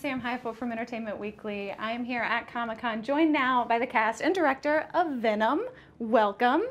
Sam Heifel from Entertainment Weekly. I am here at Comic Con, joined now by the cast and director of Venom. Welcome.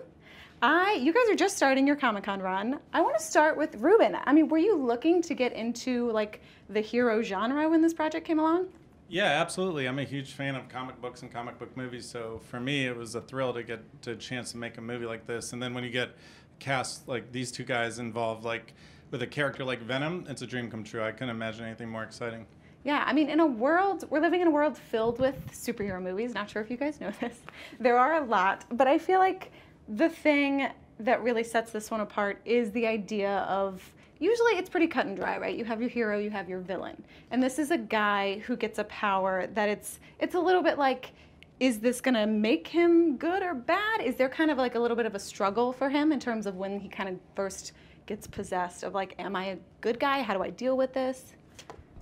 I, you guys are just starting your Comic Con run. I want to start with Ruben. I mean, were you looking to get into like the hero genre when this project came along? Yeah, absolutely. I'm a huge fan of comic books and comic book movies, so for me, it was a thrill to get to a chance to make a movie like this. And then when you get cast like these two guys involved, like with a character like Venom, it's a dream come true. I couldn't imagine anything more exciting. Yeah, I mean, in a world, we're living in a world filled with superhero movies. Not sure if you guys know this. There are a lot, but I feel like the thing that really sets this one apart is the idea of usually it's pretty cut and dry, right? You have your hero, you have your villain. And this is a guy who gets a power that it's it's a little bit like is this going to make him good or bad? Is there kind of like a little bit of a struggle for him in terms of when he kind of first gets possessed of like am I a good guy? How do I deal with this?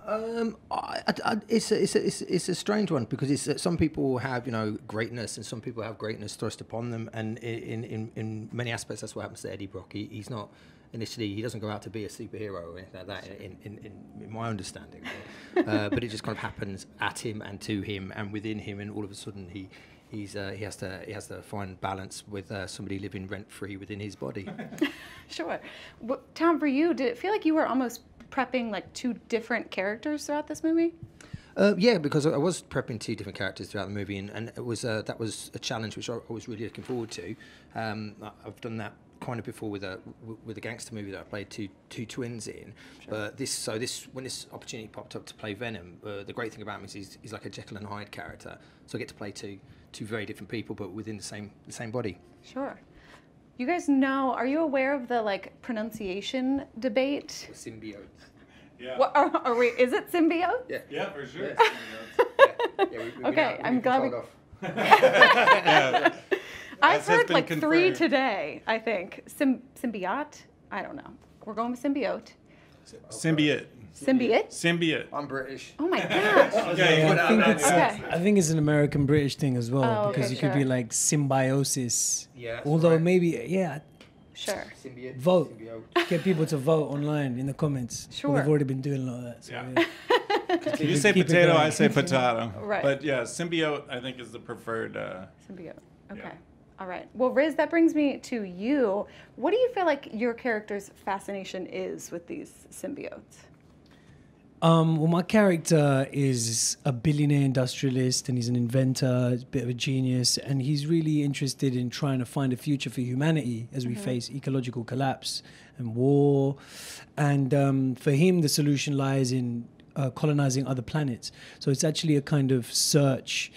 Um, I, I, it's, a, it's, a, it's, a strange one because it's uh, some people have you know greatness and some people have greatness thrust upon them, and in, in, in many aspects that's what happens to Eddie Brock. He, he's not initially he doesn't go out to be a superhero or anything like that in, in, in, in my understanding uh, but it just kind of happens at him and to him and within him and all of a sudden he He's, uh, he has to he has to find balance with uh, somebody living rent free within his body. sure, well, Tom. For you, did it feel like you were almost prepping like two different characters throughout this movie? Uh, yeah, because I was prepping two different characters throughout the movie, and, and it was uh, that was a challenge which I, I was really looking forward to. Um, I've done that kind of before with a with a gangster movie that I played two two twins in. Sure. But this so this when this opportunity popped up to play Venom, uh, the great thing about me is he's, he's, like a Jekyll and Hyde character, so I get to play two two very different people, but within the same the same body. Sure. You guys know? Are you aware of the like pronunciation debate? Symbiote. Yeah. What, are, are, we? Is it symbiote? Yeah. Yeah, for sure. Yeah. yeah. yeah we, okay, I'm glad. We, yeah. I've heard like confirmed. three today, I think. Sym- symbiote? I don't know. We're going with symbiote. Symbiote. Symbiote? Symbiote. I'm British. Oh my gosh. yeah, yeah. I, think it's, okay. I think it's an American British thing as well oh, because okay, could be like symbiosis. Yeah. Although right. maybe, yeah. Sure. Symbiote. Vote. Symbiote. Get people to vote online in the comments. Sure. we have already been doing a lot of that. So yeah. yeah. you say potato, I say potato. Right. But yeah, symbiote I think is the preferred. Uh, symbiote. Okay. Yeah. All right. Well, Riz, that brings me to you. What do you feel like your character's fascination is with these symbiotes? Um, well, my character is a billionaire industrialist and he's an inventor, a bit of a genius, and he's really interested in trying to find a future for humanity as we mm-hmm. face ecological collapse and war. And um, for him, the solution lies in uh, colonizing other planets. So it's actually a kind of search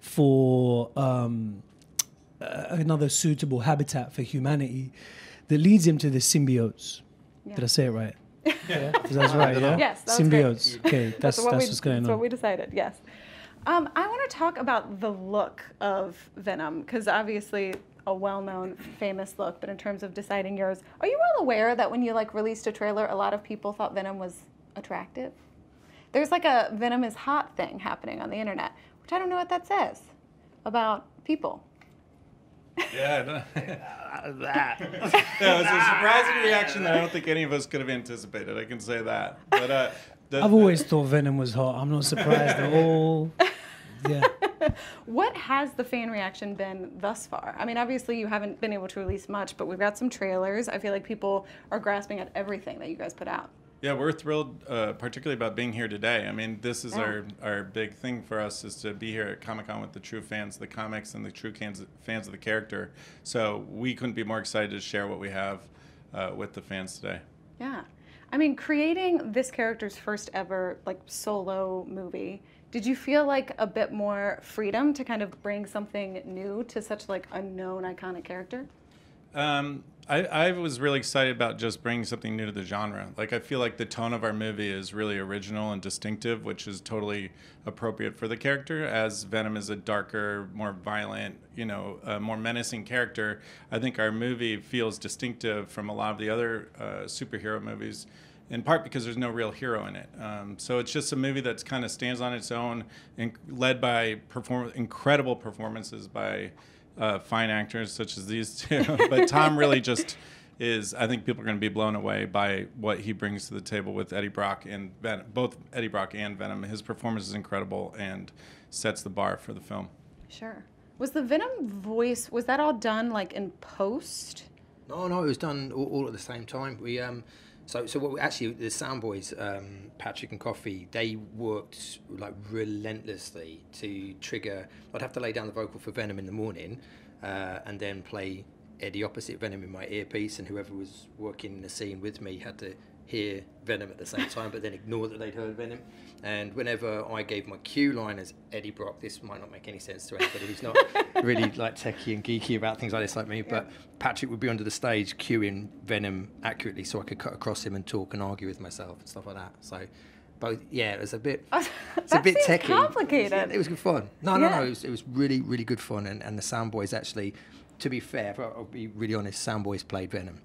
for. Um, uh, another suitable habitat for humanity that leads him to the symbiotes. Yeah. Did I say it right? yeah, that's right. Yeah? Yes, that symbiotes. Great. Okay, that's that's, what that's we, what's going that's on. That's what we decided. Yes. Um, I want to talk about the look of Venom because obviously a well-known, famous look. But in terms of deciding yours, are you all aware that when you like released a trailer, a lot of people thought Venom was attractive? There's like a Venom is hot thing happening on the internet, which I don't know what that says about people. Yeah, that. that was a surprising reaction that I don't think any of us could have anticipated. I can say that. But uh, the, I've always thought Venom was hot. I'm not surprised at all. Yeah. what has the fan reaction been thus far? I mean, obviously you haven't been able to release much, but we've got some trailers. I feel like people are grasping at everything that you guys put out. Yeah, we're thrilled, uh, particularly about being here today. I mean, this is yeah. our, our big thing for us is to be here at Comic Con with the true fans, the comics, and the true fans, fans of the character. So we couldn't be more excited to share what we have uh, with the fans today. Yeah, I mean, creating this character's first ever like solo movie. Did you feel like a bit more freedom to kind of bring something new to such like unknown iconic character? Um, I, I was really excited about just bringing something new to the genre. Like, I feel like the tone of our movie is really original and distinctive, which is totally appropriate for the character. As Venom is a darker, more violent, you know, uh, more menacing character, I think our movie feels distinctive from a lot of the other uh, superhero movies in part because there's no real hero in it. Um, so it's just a movie that kind of stands on its own and led by perform- incredible performances by uh, fine actors such as these two. but Tom really just is. I think people are going to be blown away by what he brings to the table with Eddie Brock and Ven- both Eddie Brock and Venom. His performance is incredible and sets the bar for the film. Sure. Was the Venom voice was that all done like in post? No, no, it was done all, all at the same time. We um, so, so what actually the sound um, Patrick and Coffee, they worked like relentlessly to trigger. I'd have to lay down the vocal for Venom in the morning, uh, and then play Eddie opposite Venom in my earpiece, and whoever was working the scene with me had to hear Venom at the same time, but then ignore that they'd heard Venom. And whenever I gave my cue line as Eddie Brock, this might not make any sense to anybody who's not really like techie and geeky about things like this, like me. But Patrick would be under the stage cueing Venom accurately, so I could cut across him and talk and argue with myself and stuff like that. So. Both, yeah, it was a bit, it's a bit techie. Complicated. It was, it was good fun. No, no, yeah. no. It was, it was really, really good fun. And, and the Soundboys actually, to be fair, I'll be really honest. Soundboys played Venom.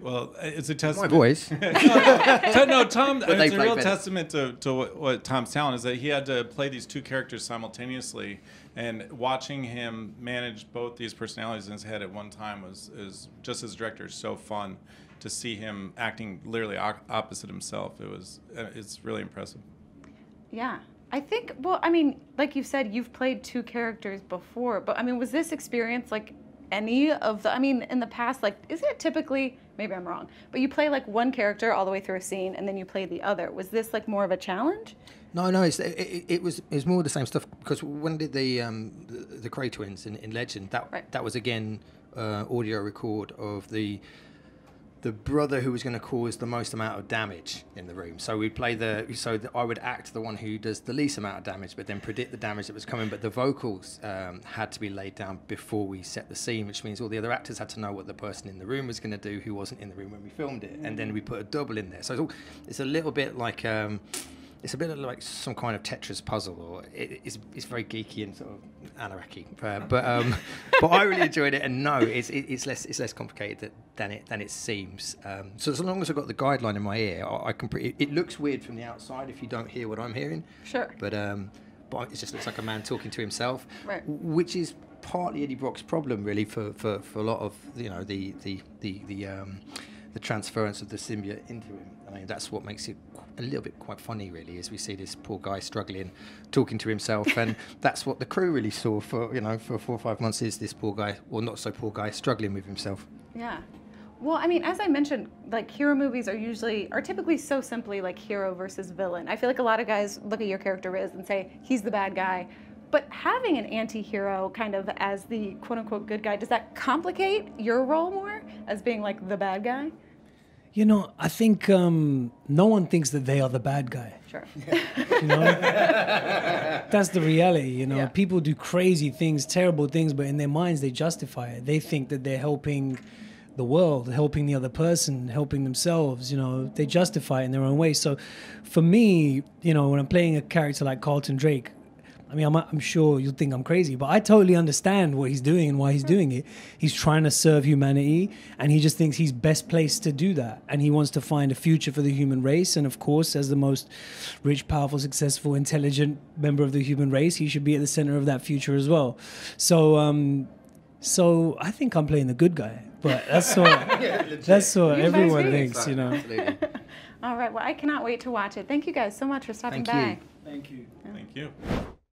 Well, uh, it's a testament. My voice. no, no, Tom. it's like, a real like testament to, to what, what, Tom's talent is that he had to play these two characters simultaneously, and watching him manage both these personalities in his head at one time was is just as director so fun to see him acting literally opposite himself. It was uh, it's really impressive. Yeah. I think, well, I mean, like you said, you've played two characters before, but I mean, was this experience like any of the, I mean, in the past, like, isn't it typically, maybe I'm wrong, but you play like one character all the way through a scene and then you play the other. Was this like more of a challenge? No, no, it, it, was it was more the same stuff because when did the um, the, the Cray twins in, in Legend that right. that was again uh, audio record of the the brother who was going to cause the most amount of damage in the room. So we play the so the, I would act the one who does the least amount of damage, but then predict the damage that was coming. But the vocals um, had to be laid down before we set the scene, which means all the other actors had to know what the person in the room was going to do who wasn't in the room when we filmed it, and then we put a double in there. So it's, all, it's a little bit like. Um, it's a bit like some kind of Tetris puzzle, or it, it's, it's very geeky and sort of anarchy. Uh, but um, but I really enjoyed it, and no, it's it's less it's less complicated than it than it seems. Um, so as long as I've got the guideline in my ear, I, I can. Pre- it looks weird from the outside if you don't hear what I'm hearing. Sure. But um, but it just looks like a man talking to himself, right. which is partly Eddie Brock's problem, really, for, for, for a lot of you know the the the, the um, the transference of the symbiote into him. I mean, that's what makes it a little bit quite funny, really, is we see this poor guy struggling, talking to himself, and that's what the crew really saw for you know for four or five months is this poor guy, or not so poor guy, struggling with himself. Yeah. Well, I mean, as I mentioned, like hero movies are usually are typically so simply like hero versus villain. I feel like a lot of guys look at your character Riz and say he's the bad guy, but having an anti-hero kind of as the quote unquote good guy does that complicate your role more? as being like the bad guy? You know, I think um, no one thinks that they are the bad guy. Sure. know, that's the reality. You know, yeah. people do crazy things, terrible things, but in their minds they justify it. They think that they're helping the world, helping the other person, helping themselves. You know, they justify it in their own way. So, for me, you know, when I'm playing a character like Carlton Drake, I mean, I'm, I'm sure you'll think I'm crazy, but I totally understand what he's doing and why he's doing it. He's trying to serve humanity, and he just thinks he's best placed to do that. And he wants to find a future for the human race. And of course, as the most rich, powerful, successful, intelligent member of the human race, he should be at the center of that future as well. So, um, so I think I'm playing the good guy, but that's what yeah, that's what you everyone thinks, you know. All right. Well, I cannot wait to watch it. Thank you guys so much for stopping Thank by. You. Thank you. Thank you.